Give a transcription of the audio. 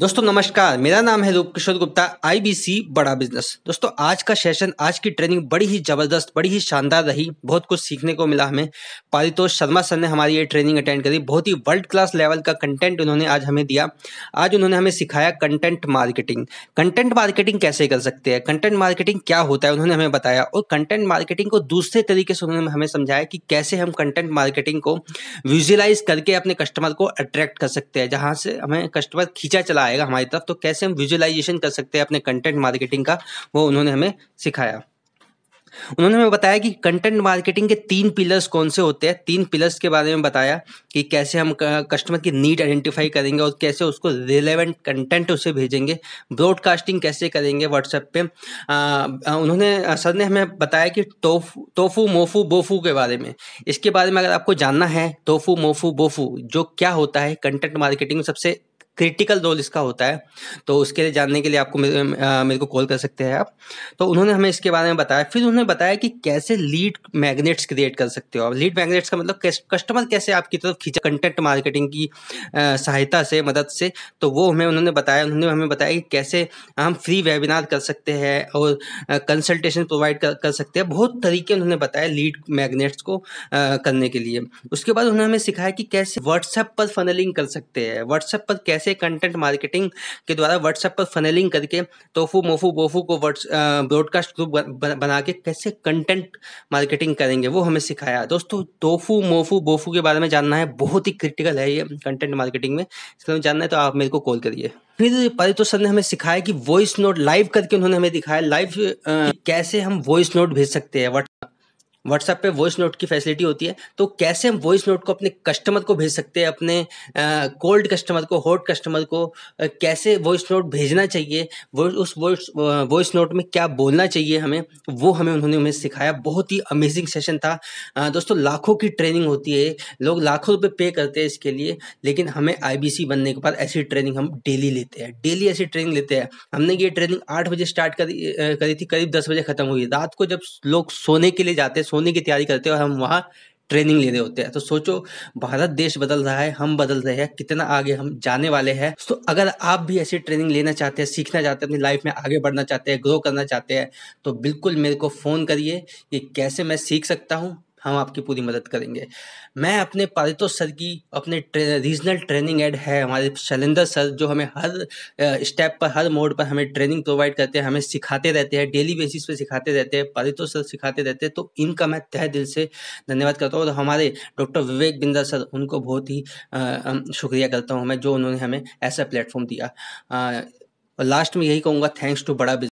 दोस्तों नमस्कार मेरा नाम है रूप किशोर गुप्ता आईबीसी बड़ा बिजनेस दोस्तों आज का सेशन आज की ट्रेनिंग बड़ी ही जबरदस्त बड़ी ही शानदार रही बहुत कुछ सीखने को मिला हमें पारितोष शर्मा सर ने हमारी ये ट्रेनिंग अटेंड करी बहुत ही वर्ल्ड क्लास लेवल का कंटेंट उन्होंने आज हमें दिया आज उन्होंने हमें सिखाया कंटेंट मार्केटिंग कंटेंट मार्केटिंग कैसे कर सकते हैं कंटेंट मार्केटिंग क्या होता है उन्होंने हमें बताया और कंटेंट मार्केटिंग को दूसरे तरीके से उन्होंने हमें समझाया कि कैसे हम कंटेंट मार्केटिंग को विजुअलाइज करके अपने कस्टमर को अट्रैक्ट कर सकते हैं जहाँ से हमें कस्टमर खींचा चला आएगा हमारी तरफ तो कैसे हम विजुअलाइजेशन कर सकते हैं अपने कंटेंट मार्केटिंग का वो उन्होंने हमें सिखाया उन्होंने हमें बताया कि कंटेंट मार्केटिंग के तीन पिलर्स कौन से होते हैं तीन पिलर्स के बारे में बताया कि कैसे हम कस्टमर की नीड आइडेंटिफाई करेंगे और कैसे उसको रिलेवेंट कंटेंट उसे भेजेंगे ब्रॉडकास्टिंग कैसे करेंगे व्हाट्सएप पे आ, उन्होंने सर ने हमें बताया कि टोफ तोफू मोफू बोफू के बारे में इसके बारे में अगर आपको जानना है तोफू मोफू बोफू जो क्या होता है कंटेंट मार्केटिंग में सबसे क्रिटिकल रोल इसका होता है तो उसके लिए जानने के लिए आपको मेरे, को कॉल कर सकते हैं आप तो उन्होंने हमें इसके बारे में बताया फिर उन्होंने बताया कि कैसे लीड मैग्नेट्स क्रिएट कर सकते हो आप लीड मैग्नेट्स का मतलब कस्टमर कैसे आपकी तरफ खींचा कंटेंट मार्केटिंग की सहायता से मदद से तो वो हमें उन्होंने बताया उन्होंने हमें बताया कि कैसे हम फ्री वेबिनार कर सकते हैं और कंसल्टेशन प्रोवाइड कर, कर सकते हैं बहुत तरीके उन्होंने बताया लीड मैग्नेट्स को करने के लिए उसके बाद उन्होंने हमें सिखाया कि कैसे व्हाट्सएप पर फनलिंग कर सकते हैं व्हाट्सएप पर कैसे कैसे कंटेंट मार्केटिंग के द्वारा व्हाट्सएप पर फनेलिंग करके तोफू मोफू बोफू को ब्रॉडकास्ट ग्रुप बना के कैसे कंटेंट मार्केटिंग करेंगे वो हमें सिखाया दोस्तों तोफू मोफू बोफू के बारे में जानना है बहुत ही क्रिटिकल है ये कंटेंट मार्केटिंग में इसके बारे जानना है तो आप मेरे को कॉल करिए फिर परितोष सर ने हमें सिखाया कि वॉइस नोट लाइव करके उन्होंने हमें दिखाया लाइव कैसे हम वॉइस नोट भेज सकते हैं व्हाट्सएप पे वॉइस नोट की फैसिलिटी होती है तो कैसे हम वॉइस नोट को अपने कस्टमर को भेज सकते हैं अपने कोल्ड कस्टमर को हॉट कस्टमर को आ, कैसे वॉइस नोट भेजना चाहिए वो उस वॉइस वॉइस नोट में क्या बोलना चाहिए हमें वो हमें उन्होंने हमें सिखाया बहुत ही अमेजिंग सेशन था आ, दोस्तों लाखों की ट्रेनिंग होती है लोग लाखों रुपये पे करते हैं इसके लिए लेकिन हमें आई बनने के बाद ऐसी ट्रेनिंग हम डेली लेते हैं डेली ऐसी ट्रेनिंग लेते हैं हमने ये ट्रेनिंग आठ बजे स्टार्ट करी करी थी करीब दस बजे ख़त्म हुई रात को जब लोग सोने के लिए जाते हैं होने की तैयारी करते हैं और हम वहाँ ट्रेनिंग ले रहे होते हैं तो सोचो भारत देश बदल रहा है हम बदल रहे हैं कितना आगे हम जाने वाले हैं तो अगर आप भी ऐसी ट्रेनिंग लेना चाहते हैं सीखना चाहते हैं अपनी लाइफ में आगे बढ़ना चाहते हैं ग्रो करना चाहते हैं तो बिल्कुल मेरे को फ़ोन करिए कि कैसे मैं सीख सकता हूँ हम आपकी पूरी मदद करेंगे मैं अपने पारितोष सर की अपने ट्रे, रीजनल ट्रेनिंग एड है हमारे शैलेंद्र सर जो हमें हर स्टेप पर हर मोड पर हमें ट्रेनिंग प्रोवाइड करते हैं हमें सिखाते रहते हैं डेली बेसिस पे सिखाते रहते हैं पारितोष सर सिखाते रहते हैं तो इनका मैं तह दिल से धन्यवाद करता हूँ और हमारे डॉक्टर विवेक बिंदा सर उनको बहुत ही शुक्रिया करता हूँ मैं जो उन्होंने हमें ऐसा प्लेटफॉर्म दिया और लास्ट में यही कहूँगा थैंक्स टू बड़ा